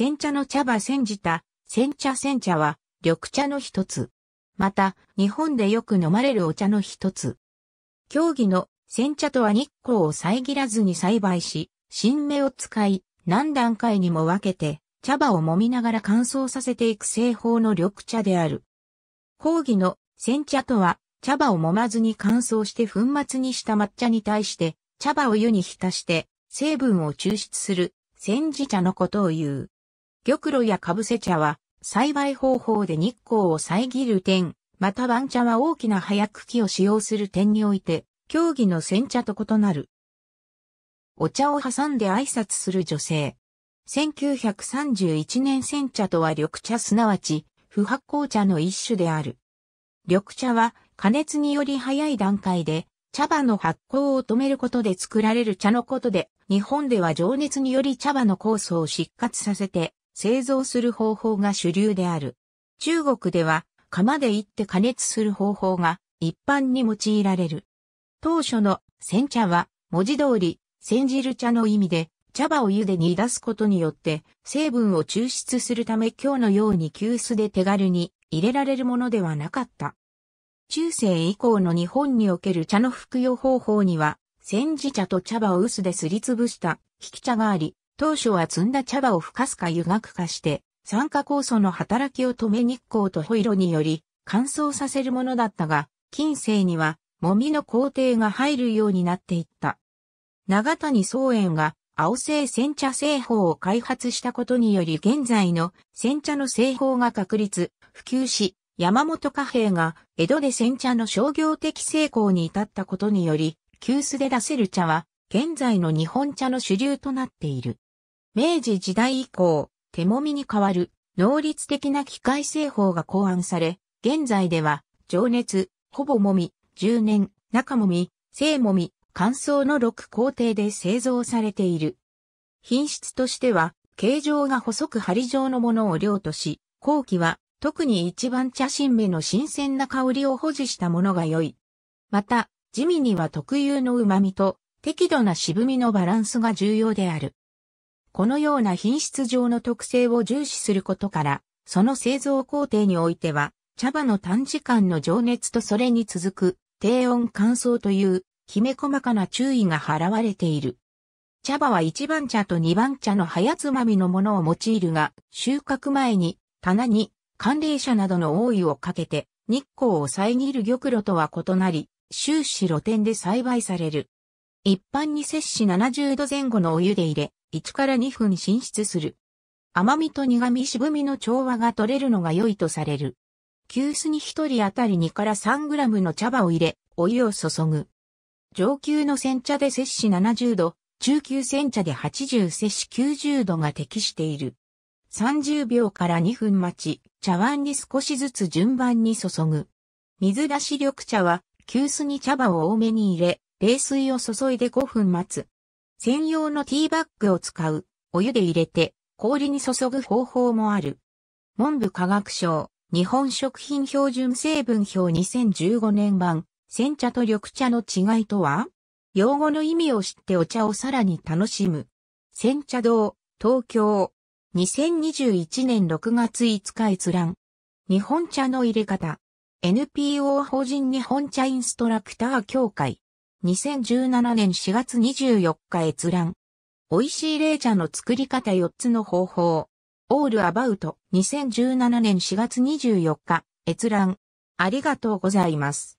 煎茶の茶葉煎じた、煎茶煎茶は、緑茶の一つ。また、日本でよく飲まれるお茶の一つ。競技の煎茶とは日光を遮らずに栽培し、新芽を使い、何段階にも分けて、茶葉を揉みながら乾燥させていく製法の緑茶である。講義の煎茶とは、茶葉を揉まずに乾燥して粉末にした抹茶に対して、茶葉を湯に浸して、成分を抽出する、煎じ茶のことを言う。玉露やかぶせ茶は、栽培方法で日光を遮る点、また番茶は大きな葉茎を使用する点において、競技の煎茶と異なる。お茶を挟んで挨拶する女性。1931年煎茶とは緑茶すなわち、不発酵茶の一種である。緑茶は加熱により早い段階で茶葉の発酵を止めることで作られる茶のことで、日本では情熱により茶葉の酵素を失活させて製造する方法が主流である。中国では釜で行って加熱する方法が一般に用いられる。当初の煎茶は文字通り煎汁茶の意味で茶葉を湯で煮出すことによって成分を抽出するため今日のように急須で手軽に入れられるものではなかった。中世以降の日本における茶の服用方法には煎じ茶と茶葉を薄ですりつぶした引き茶があり、当初は摘んだ茶葉をふかすか湯がくかして、酸化酵素の働きを止め日光とホイロにより乾燥させるものだったが、近世には、もみの工程が入るようになっていった。長谷草園が青製煎茶製法を開発したことにより現在の煎茶の製法が確立、普及し、山本貨幣が江戸で煎茶の商業的成功に至ったことにより、急須で出せる茶は現在の日本茶の主流となっている。明治時代以降、手もみに代わる能率的な機械製法が考案され、現在では、情熱、ほぼもみ、10年、中もみ、生もみ、乾燥の6工程で製造されている。品質としては、形状が細く針状のものを量とし、後期は特に一番茶新芽の新鮮な香りを保持したものが良い。また、地味には特有の旨味と適度な渋みのバランスが重要である。このような品質上の特性を重視することから、その製造工程においては、茶葉の短時間の情熱とそれに続く低温乾燥というきめ細かな注意が払われている。茶葉は1番茶と2番茶の早つまみのものを用いるが、収穫前に棚に寒冷車などの多いをかけて日光を遮る玉露とは異なり、終始露店で栽培される。一般に摂氏70度前後のお湯で入れ、1から2分浸出する。甘みと苦味渋みの調和が取れるのが良いとされる。急須に1人当たり2から3グラムの茶葉を入れ、お湯を注ぐ。上級の煎茶で摂氏70度、中級煎茶で80摂氏90度が適している。30秒から2分待ち、茶碗に少しずつ順番に注ぐ。水出し緑茶は、急須に茶葉を多めに入れ、冷水を注いで5分待つ。専用のティーバッグを使う、お湯で入れて、氷に注ぐ方法もある。文部科学省、日本食品標準成分表2015年版、煎茶と緑茶の違いとは用語の意味を知ってお茶をさらに楽しむ。煎茶堂、東京。2021年6月5日閲覧。日本茶の入れ方。NPO 法人日本茶インストラクター協会。2017年4月24日閲覧。美味しい冷茶の作り方4つの方法。オールアバウト2017年4月24日閲覧。ありがとうございます。